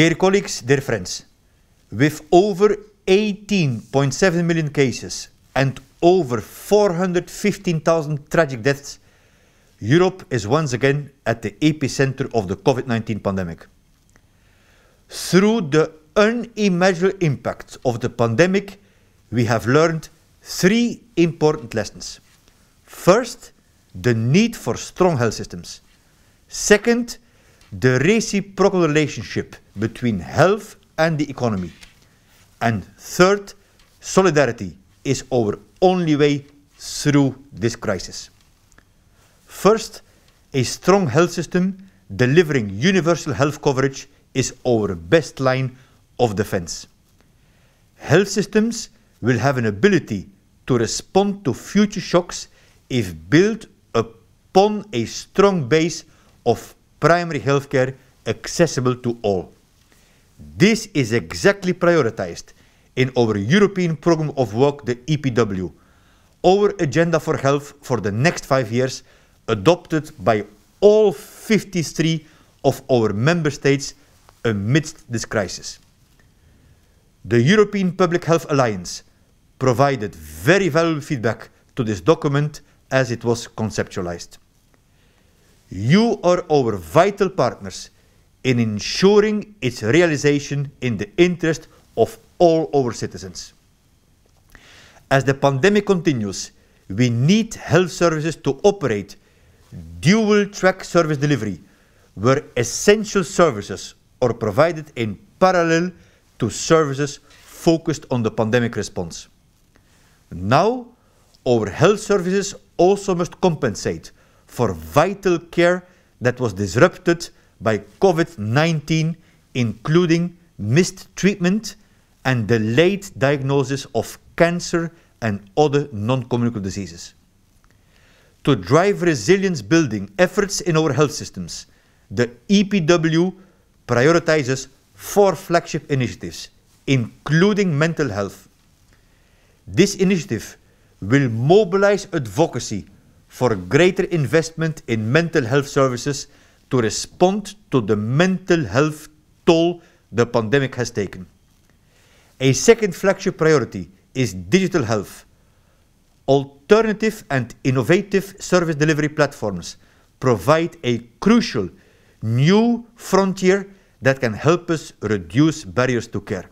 Dear colleagues, dear friends, with over 18.7 million cases and over 415,000 tragic deaths, Europe is once again at the epicenter of the COVID 19 pandemic. Through the unimaginable impact of the pandemic, we have learned three important lessons. First, the need for strong health systems. Second, the reciprocal relationship between health and the economy. And third, solidarity is our only way through this crisis. First, a strong health system delivering universal health coverage is our best line of defense. Health systems will have an ability to respond to future shocks if built upon a strong base of primary healthcare accessible to all. This is exactly prioritized in our European Programme of Work, the EPW. Our agenda for health for the next five years, adopted by all 53 of our member states amidst this crisis. The European Public Health Alliance provided very valuable feedback to this document as it was conceptualized. You are our vital partners in ensuring its realization in the interest of all our citizens. As the pandemic continues, we need health services to operate dual track service delivery, where essential services are provided in parallel to services focused on the pandemic response. Now, our health services also must compensate for vital care that was disrupted by COVID 19, including missed treatment and delayed diagnosis of cancer and other non communicable diseases. To drive resilience building efforts in our health systems, the EPW prioritizes four flagship initiatives, including mental health. This initiative will mobilize advocacy for greater investment in mental health services to respond to the mental health toll the pandemic has taken. A second flagship priority is digital health. Alternative and innovative service delivery platforms provide a crucial new frontier that can help us reduce barriers to care.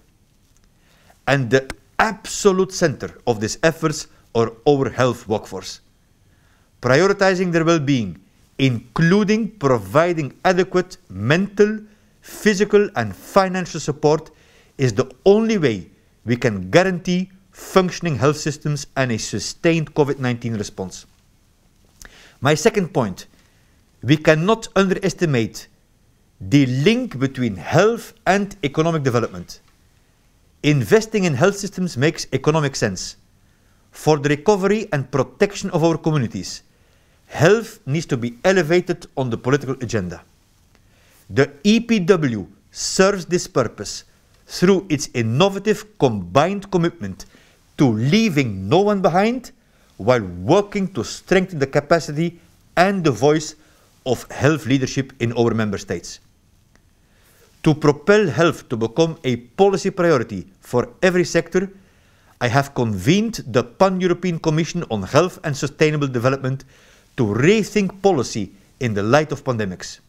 And the absolute center of these efforts are our health workforce prioritizing their well being, including providing adequate mental, physical, and financial support, is the only way we can guarantee functioning health systems and a sustained COVID 19 response. My second point we cannot underestimate the link between health and economic development. Investing in health systems makes economic sense for the recovery and protection of our communities health needs to be elevated on the political agenda. The EPW serves this purpose through its innovative combined commitment to leaving no one behind while working to strengthen the capacity and the voice of health leadership in our member states. To propel health to become a policy priority for every sector, I have convened the Pan-European Commission on Health and Sustainable Development to rethink policy in the light of pandemics.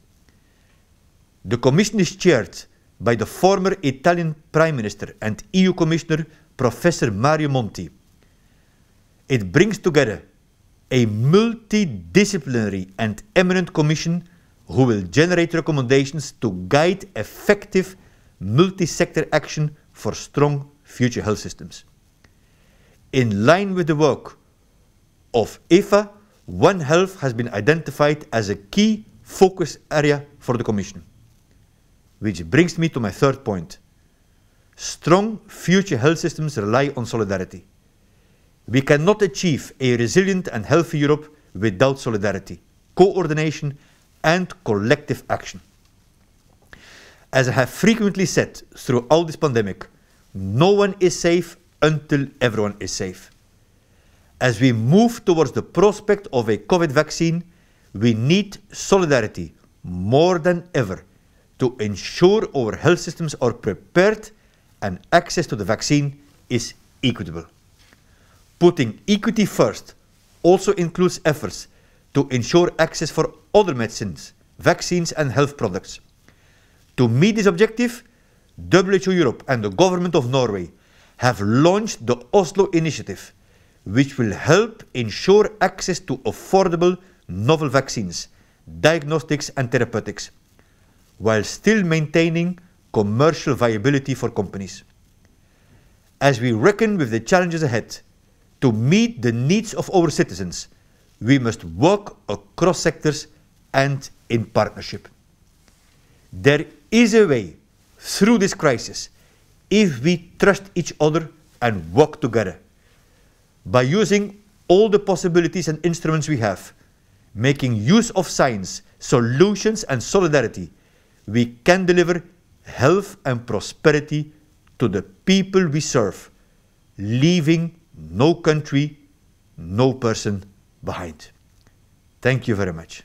The Commission is chaired by the former Italian Prime Minister and EU Commissioner Professor Mario Monti. It brings together a multidisciplinary and eminent commission who will generate recommendations to guide effective multi-sector action for strong future health systems. In line with the work of IFA one Health has been identified as a key focus area for the Commission. Which brings me to my third point. Strong future health systems rely on solidarity. We cannot achieve a resilient and healthy Europe without solidarity, coordination and collective action. As I have frequently said throughout this pandemic, no one is safe until everyone is safe. As we move towards the prospect of a COVID vaccine, we need solidarity more than ever to ensure our health systems are prepared and access to the vaccine is equitable. Putting equity first also includes efforts to ensure access for other medicines, vaccines and health products. To meet this objective, WHO Europe and the government of Norway have launched the Oslo Initiative, which will help ensure access to affordable novel vaccines, diagnostics and therapeutics, while still maintaining commercial viability for companies. As we reckon with the challenges ahead, to meet the needs of our citizens, we must work across sectors and in partnership. There is a way through this crisis if we trust each other and work together by using all the possibilities and instruments we have, making use of science, solutions and solidarity, we can deliver health and prosperity to the people we serve, leaving no country, no person behind. Thank you very much.